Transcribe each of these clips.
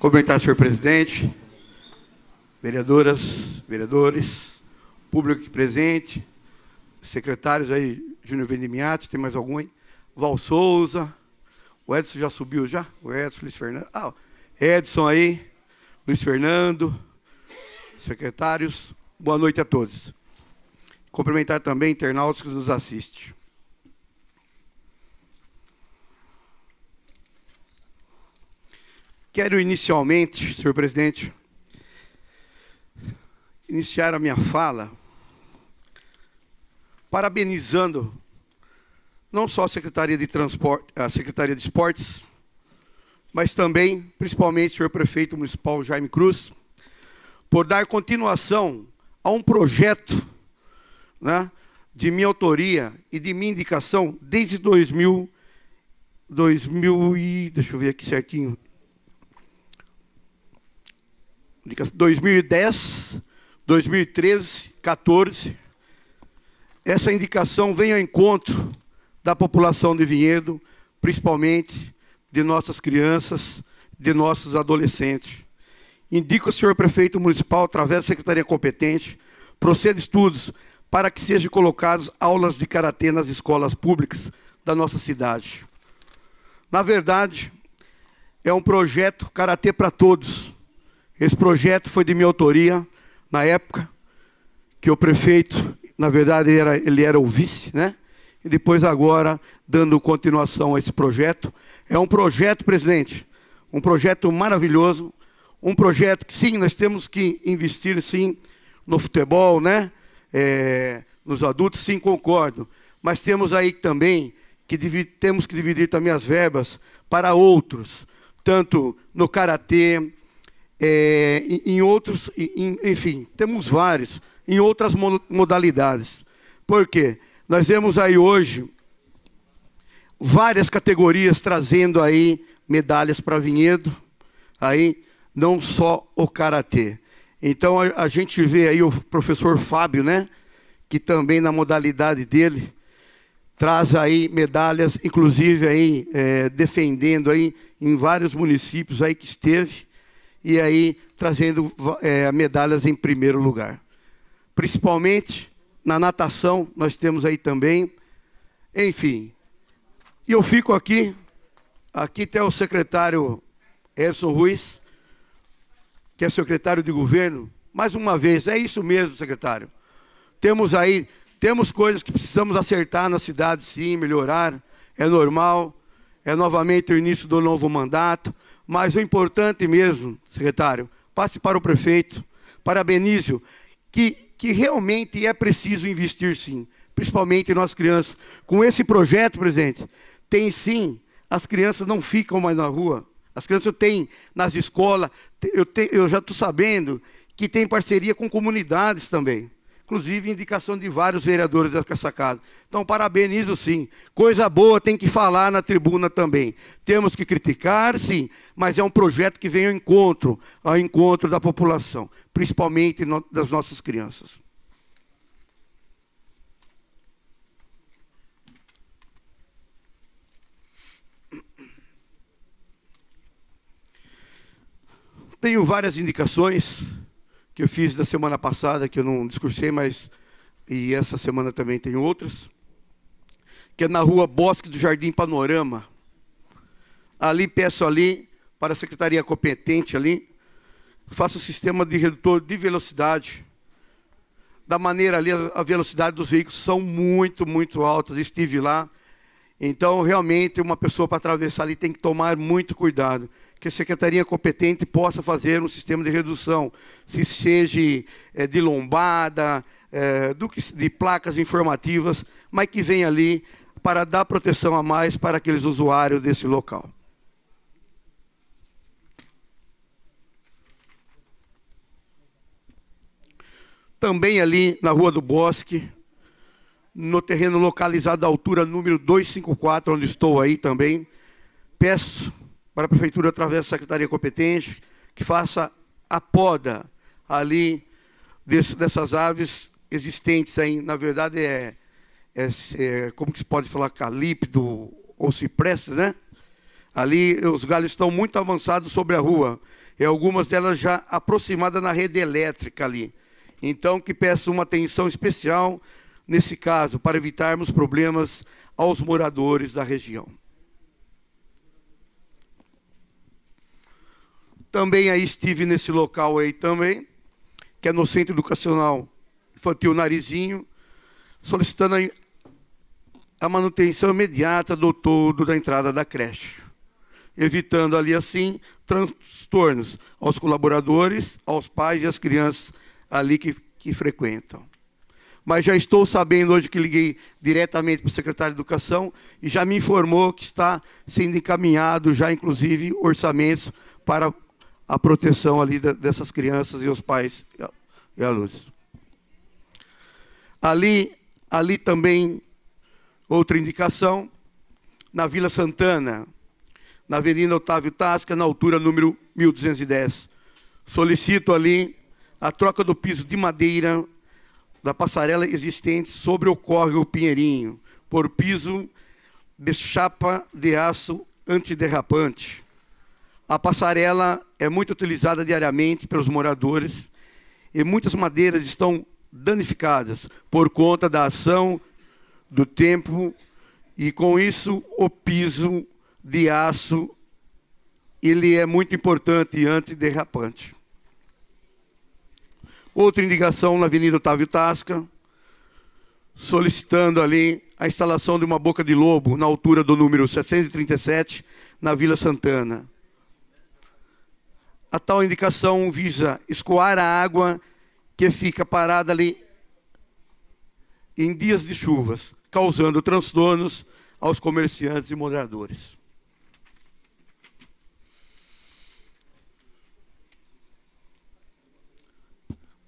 Cumprimentar senhor presidente, vereadoras, vereadores, público aqui presente, secretários aí, Júnior Vendimiati, tem mais algum aí? Val Souza, o Edson já subiu já? O Edson, Luiz Fernando. Ah, Edson aí, Luiz Fernando, secretários, boa noite a todos. Cumprimentar também internautas que nos assistem. Quero inicialmente, senhor presidente, iniciar a minha fala parabenizando não só a Secretaria de Transporte, a Secretaria de Esportes, mas também, principalmente, o senhor prefeito municipal Jaime Cruz, por dar continuação a um projeto né, de minha autoria e de minha indicação desde 2000, 2000 e, deixa eu ver aqui certinho, 2010, 2013, 14. Essa indicação vem ao encontro da população de Vinhedo, principalmente de nossas crianças, de nossos adolescentes. Indico ao senhor prefeito municipal, através da secretaria competente, proceda estudos para que sejam colocadas aulas de karatê nas escolas públicas da nossa cidade. Na verdade, é um projeto Karatê para Todos, esse projeto foi de minha autoria, na época que o prefeito, na verdade, ele era, ele era o vice, né? E depois, agora, dando continuação a esse projeto. É um projeto, presidente, um projeto maravilhoso, um projeto que, sim, nós temos que investir, sim, no futebol, né? É, nos adultos, sim, concordo. Mas temos aí também que temos que dividir também as verbas para outros, tanto no karatê, é, em outros, em, enfim, temos vários, em outras modalidades. Por quê? Nós vemos aí hoje várias categorias trazendo aí medalhas para Vinhedo, aí não só o karatê. Então a, a, gente vê aí o professor Fábio, né, que também na modalidade dele traz aí medalhas, inclusive aí é, defendendo aí em vários municípios aí que esteve e aí trazendo é, medalhas em primeiro lugar. Principalmente na natação, nós temos aí também. Enfim, e eu fico aqui, aqui tem o secretário Edson Ruiz, que é secretário de governo, mais uma vez, é isso mesmo, secretário. Temos aí, temos coisas que precisamos acertar na cidade, sim, melhorar, é normal, é novamente o início do novo mandato, mas o importante mesmo, secretário, passe para o prefeito, para Benício, que, que realmente é preciso investir sim, principalmente em nossas crianças. Com esse projeto, presidente, tem sim, as crianças não ficam mais na rua. As crianças têm nas escolas, eu, te, eu já estou sabendo que tem parceria com comunidades também inclusive indicação de vários vereadores dessa casa. Então, parabenizo sim. Coisa boa tem que falar na tribuna também. Temos que criticar, sim, mas é um projeto que vem ao encontro, ao encontro da população, principalmente no, das nossas crianças. Tenho várias indicações que eu fiz da semana passada, que eu não discursei, mas e essa semana também tem outras, que é na rua Bosque do Jardim Panorama. Ali peço ali para a secretaria competente ali, faça o sistema de redutor de velocidade. Da maneira ali, a velocidade dos veículos são muito, muito altas. estive lá. Então, realmente, uma pessoa para atravessar ali tem que tomar muito cuidado que a secretaria competente possa fazer um sistema de redução, se seja é, de lombada, é, do que, de placas informativas, mas que venha ali para dar proteção a mais para aqueles usuários desse local. Também ali na Rua do Bosque, no terreno localizado à altura número 254, onde estou aí também, peço para a prefeitura, através da secretaria competente, que faça a poda ali desse, dessas árvores existentes aí. Na verdade, é, é, é, como que se pode falar, calípido ou cipreste né? Ali os galhos estão muito avançados sobre a rua. E algumas delas já aproximadas na rede elétrica ali. Então, que peço uma atenção especial nesse caso, para evitarmos problemas aos moradores da região. Também aí estive nesse local aí também, que é no Centro Educacional Infantil Narizinho, solicitando a manutenção imediata do todo da entrada da creche, evitando ali assim transtornos aos colaboradores, aos pais e às crianças ali que, que frequentam. Mas já estou sabendo hoje que liguei diretamente para o secretário de Educação e já me informou que está sendo encaminhado já, inclusive, orçamentos para a proteção ali dessas crianças e os pais e alunos. Ali, ali também outra indicação na Vila Santana, na Avenida Otávio Tasca, na altura número 1210. Solicito ali a troca do piso de madeira da passarela existente sobre o córrego Pinheirinho, por piso de chapa de aço antiderrapante. A passarela é muito utilizada diariamente pelos moradores e muitas madeiras estão danificadas por conta da ação do tempo e com isso o piso de aço ele é muito importante e antiderrapante. Outra indicação na Avenida Otávio Tasca, solicitando ali a instalação de uma boca de lobo na altura do número 737 na Vila Santana. A tal indicação visa escoar a água que fica parada ali em dias de chuvas, causando transtornos aos comerciantes e moradores.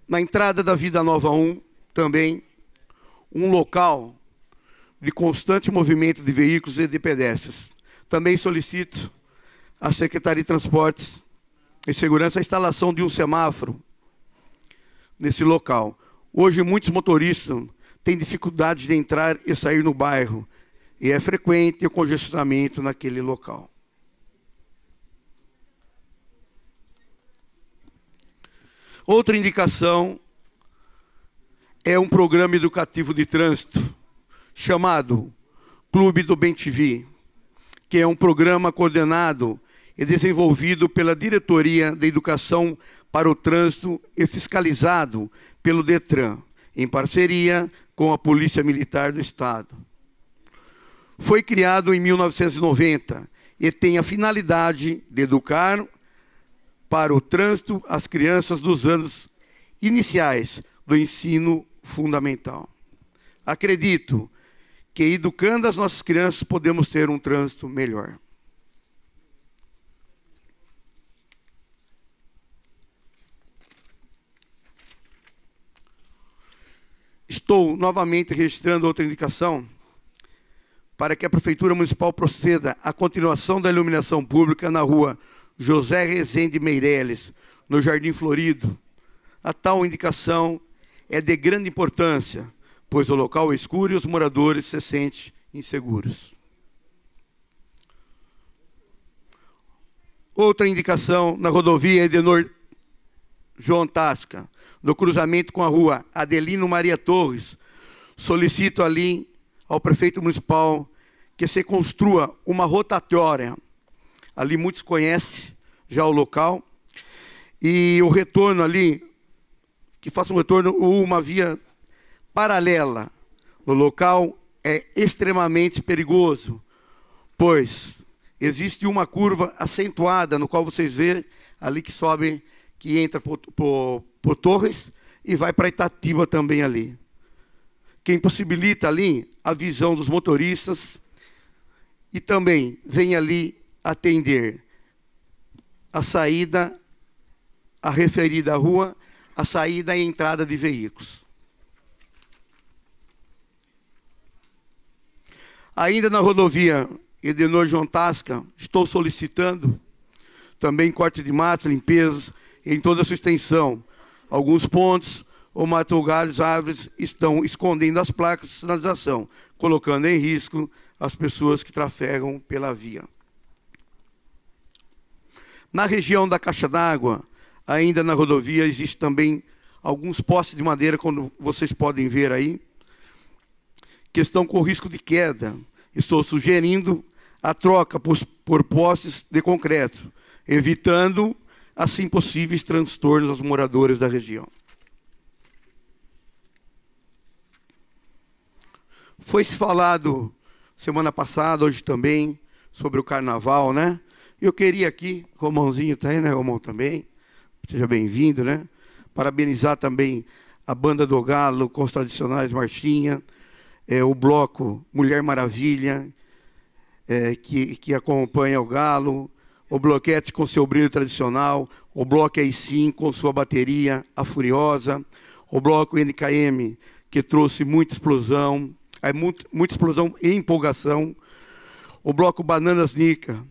Na entrada da Vida Nova 1, também, um local de constante movimento de veículos e de pedestres. Também solicito à Secretaria de Transportes em segurança, a instalação de um semáforo nesse local. Hoje, muitos motoristas têm dificuldade de entrar e sair no bairro, e é frequente o congestionamento naquele local. Outra indicação é um programa educativo de trânsito chamado Clube do Bem TV, que é um programa coordenado é desenvolvido pela Diretoria da Educação para o Trânsito e fiscalizado pelo Detran, em parceria com a Polícia Militar do Estado. Foi criado em 1990 e tem a finalidade de educar para o trânsito as crianças dos anos iniciais do ensino fundamental. Acredito que educando as nossas crianças podemos ter um trânsito melhor. Estou novamente registrando outra indicação para que a Prefeitura Municipal proceda à continuação da iluminação pública na rua José Rezende Meireles, no Jardim Florido. A tal indicação é de grande importância, pois o local é escuro e os moradores se sentem inseguros. Outra indicação na rodovia Edenor João Tasca, no cruzamento com a rua Adelino Maria Torres, solicito ali ao prefeito municipal que se construa uma rotatória. Ali muitos conhecem já o local. E o retorno ali, que faça um retorno ou uma via paralela no local é extremamente perigoso, pois existe uma curva acentuada no qual vocês vê ali que sobem que entra por, por, por Torres e vai para Itatiba também ali. Quem possibilita ali a visão dos motoristas e também vem ali atender a saída, a referida rua, a saída e a entrada de veículos. Ainda na rodovia Edenor João Tasca, estou solicitando também corte de mato, limpezas, em toda a sua extensão. Alguns pontos ou matou galhos, árvores estão escondendo as placas de sinalização, colocando em risco as pessoas que trafegam pela via. Na região da caixa d'água, ainda na rodovia, existe também alguns postes de madeira, como vocês podem ver aí, que estão com risco de queda. Estou sugerindo a troca por, por postes de concreto, evitando assim possíveis transtornos aos moradores da região. Foi-se falado semana passada, hoje também, sobre o carnaval, né? Eu queria aqui, Romãozinho está aí, né? Romão também, seja bem-vindo, né? Parabenizar também a Banda do Galo, com os tradicionais Marchinha, é, o bloco Mulher Maravilha, é, que, que acompanha o Galo, o Bloquete com seu brilho tradicional, o Bloco i5 com sua bateria, a Furiosa, o Bloco NKM, que trouxe muita explosão, é, muito, muita explosão e empolgação, o Bloco Bananas Nica,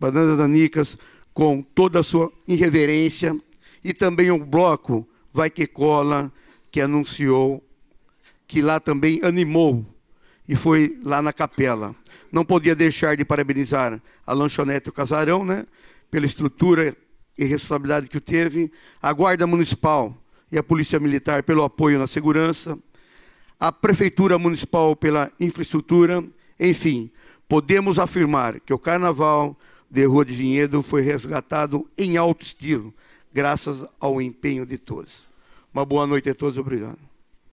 Bananas nicas com toda a sua irreverência, e também o Bloco Vai Que Cola, que anunciou, que lá também animou, e foi lá na capela. Não podia deixar de parabenizar a lanchonete e o casarão, né? Pela estrutura e responsabilidade que o teve. A Guarda Municipal e a Polícia Militar pelo apoio na segurança. A Prefeitura Municipal pela infraestrutura. Enfim, podemos afirmar que o Carnaval de Rua de Vinhedo foi resgatado em alto estilo, graças ao empenho de todos. Uma boa noite a todos, obrigado.